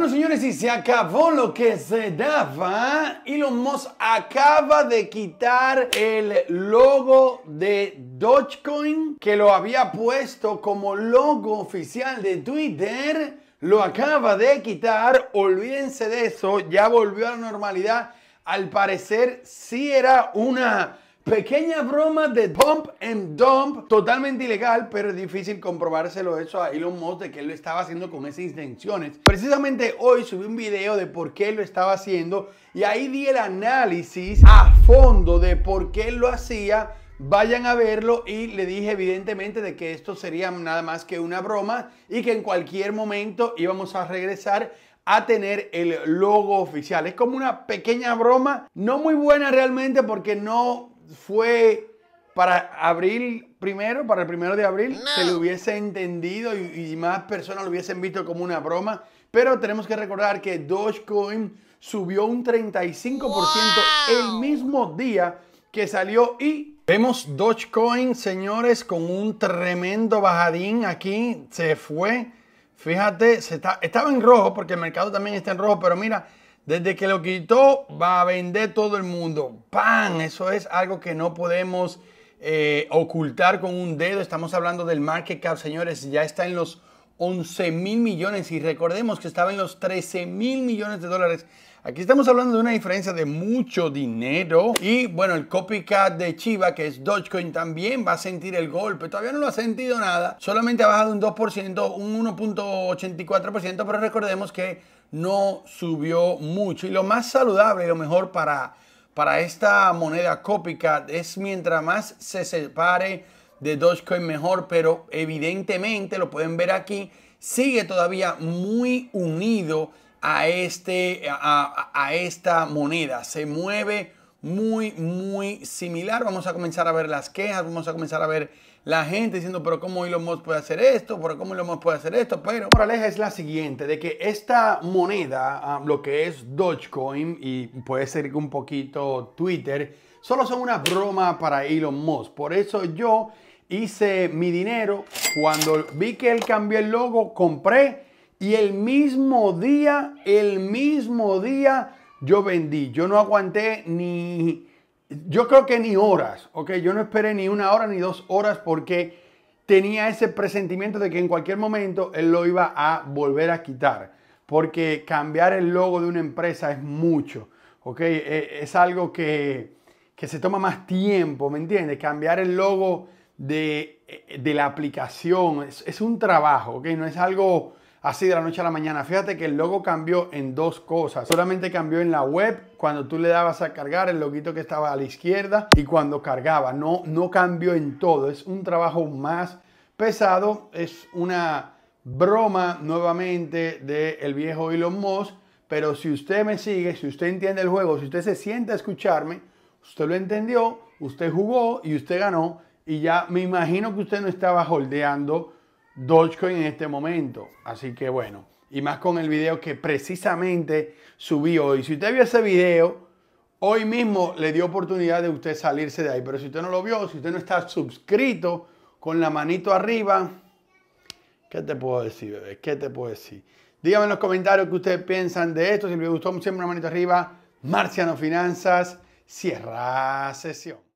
Bueno, señores, y se acabó lo que se daba. Elon Musk acaba de quitar el logo de Dogecoin, que lo había puesto como logo oficial de Twitter. Lo acaba de quitar. Olvídense de eso. Ya volvió a la normalidad. Al parecer, sí era una Pequeña broma de dump and dump, totalmente ilegal, pero es difícil comprobárselo eso a Elon Musk de que él lo estaba haciendo con esas intenciones. Precisamente hoy subí un video de por qué él lo estaba haciendo y ahí di el análisis a fondo de por qué él lo hacía. Vayan a verlo y le dije evidentemente de que esto sería nada más que una broma y que en cualquier momento íbamos a regresar a tener el logo oficial. Es como una pequeña broma, no muy buena realmente porque no fue para abril primero, para el primero de abril, se lo hubiese entendido y, más personas lo hubiesen visto como una broma. Pero tenemos que recordar que Dogecoin subió un 35% el mismo día que salió y vemos Dogecoin, señores, con un tremendo bajadín aquí, se fue. Fíjate, se está, estaba en rojo porque el mercado también está en rojo, pero mira, desde que lo quitó, va a vender todo el mundo. ¡Pam! Eso es algo que no podemos eh, ocultar con un dedo. Estamos hablando del market cap, señores. Ya está en los 11 mil millones y recordemos que estaba en los 13 mil millones de dólares. Aquí estamos hablando de una diferencia de mucho dinero y bueno, el copycat de Chiva, que es Dogecoin, también va a sentir el golpe. Todavía no lo ha sentido nada, solamente ha bajado un 2%, un 1.84%, pero recordemos que no subió mucho. Y lo más saludable y lo mejor para, para esta moneda copycat es mientras más se separe de Dogecoin mejor, pero evidentemente lo pueden ver aquí, sigue todavía muy unido a, este, a, esta moneda. Se mueve muy, muy similar. Vamos a comenzar a ver las quejas, vamos a comenzar a ver la gente diciendo, pero ¿cómo Elon Musk puede hacer esto? ¿Pero cómo Elon Musk puede hacer esto? Pero la moraleja es la siguiente, de que esta moneda, ah, lo que es Dogecoin y puede ser un poquito Twitter, solo son una broma para Elon Musk. Por eso yo hice mi dinero. Cuando vi que él cambió el logo, compré y el mismo día, el mismo día yo vendí. Yo no aguanté ni, yo creo que ni horas, ¿ok? Yo no esperé ni una hora ni dos horas porque tenía ese presentimiento de que en cualquier momento él lo iba a volver a quitar. Porque cambiar el logo de una empresa es mucho, ¿ok? Eh, es algo que, se toma más tiempo, ¿me entiendes? Cambiar el logo de, eh, de la aplicación. Es, un trabajo, que No es algo así de la noche a la mañana. Fíjate que el logo cambió en dos cosas. Solamente cambió en la web, cuando tú le dabas a cargar el loguito que estaba a la izquierda y cuando cargaba. No, no cambió en todo. Es un trabajo más pesado. Es una broma nuevamente de el viejo Elon Musk. Pero si usted me sigue, si usted entiende el juego, si usted se siente a escucharme, usted lo entendió, usted jugó y usted ganó y ya me imagino que usted no estaba holdeando Dogecoin en este momento. Así que bueno, y más con el video que precisamente subí hoy. Si usted vio ese video, hoy mismo le dio oportunidad de usted salirse de ahí. Pero si usted no lo vio, si usted no está suscrito con la manito arriba, ¿qué te puedo decir, bebé? ¿Qué te puedo decir? Dígame en los comentarios qué ustedes piensan de esto. Si les gustó, siempre la manito arriba. Marciano Finanzas, cierra sesión.